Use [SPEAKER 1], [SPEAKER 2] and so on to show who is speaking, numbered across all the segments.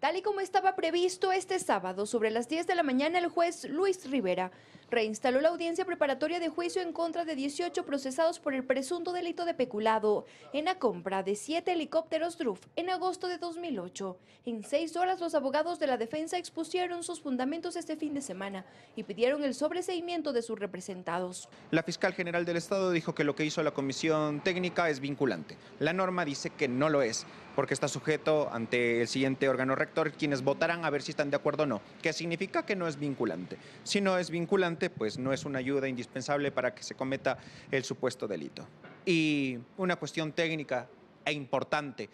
[SPEAKER 1] Tal y como estaba previsto este sábado, sobre las 10 de la mañana, el juez Luis Rivera reinstaló la audiencia preparatoria de juicio en contra de 18 procesados por el presunto delito de peculado en la compra de siete helicópteros DRUF en agosto de 2008. En seis horas, los abogados de la defensa expusieron sus fundamentos este fin de semana y pidieron el sobreseimiento de sus representados.
[SPEAKER 2] La fiscal general del Estado dijo que lo que hizo la comisión técnica es vinculante. La norma dice que no lo es porque está sujeto ante el siguiente órgano rector, quienes votarán a ver si están de acuerdo o no, que significa que no es vinculante. Si no es vinculante, pues no es una ayuda indispensable para que se cometa el supuesto delito. Y una cuestión técnica e importante.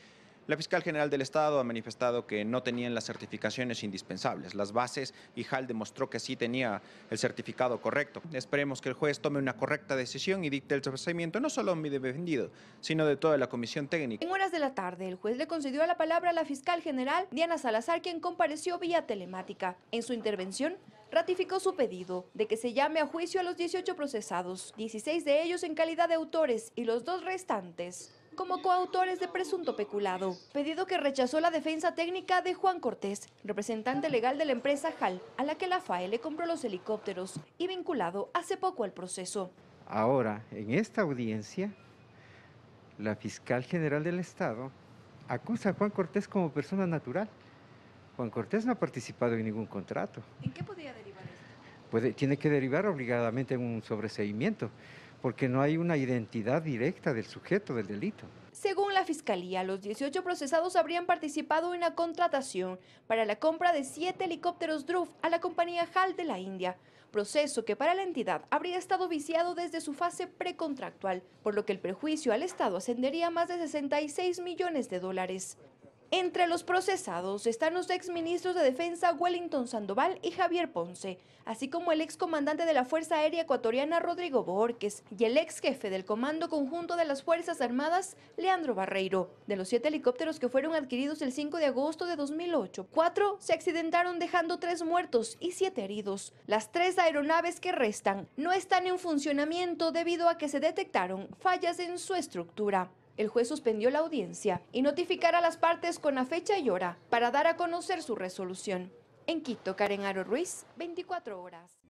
[SPEAKER 2] La fiscal general del Estado ha manifestado que no tenían las certificaciones indispensables, las bases, y HAL demostró que sí tenía el certificado correcto. Esperemos que el juez tome una correcta decisión y dicte el procedimiento no solo de mi defendido, sino de toda la comisión técnica.
[SPEAKER 1] En horas de la tarde, el juez le concedió la palabra a la fiscal general Diana Salazar, quien compareció vía telemática. En su intervención, ratificó su pedido de que se llame a juicio a los 18 procesados, 16 de ellos en calidad de autores y los dos restantes como coautores de presunto peculado. Pedido que rechazó la defensa técnica de Juan Cortés, representante legal de la empresa JAL, a la que la FAE le compró los helicópteros y vinculado hace poco al proceso.
[SPEAKER 3] Ahora, en esta audiencia, la fiscal general del Estado acusa a Juan Cortés como persona natural. Juan Cortés no ha participado en ningún contrato. ¿En qué derivar esto? Puede, tiene que derivar obligadamente en un sobreseimiento porque no hay una identidad directa del sujeto del delito.
[SPEAKER 1] Según la Fiscalía, los 18 procesados habrían participado en la contratación para la compra de siete helicópteros Druf a la compañía HAL de la India, proceso que para la entidad habría estado viciado desde su fase precontractual, por lo que el perjuicio al Estado ascendería a más de 66 millones de dólares. Entre los procesados están los ex ministros de Defensa Wellington Sandoval y Javier Ponce, así como el ex comandante de la Fuerza Aérea Ecuatoriana Rodrigo Borges y el ex jefe del Comando Conjunto de las Fuerzas Armadas Leandro Barreiro. De los siete helicópteros que fueron adquiridos el 5 de agosto de 2008, cuatro se accidentaron dejando tres muertos y siete heridos. Las tres aeronaves que restan no están en funcionamiento debido a que se detectaron fallas en su estructura el juez suspendió la audiencia y notificará a las partes con la fecha y hora para dar a conocer su resolución. En Quito, Karen Aro Ruiz, 24 horas.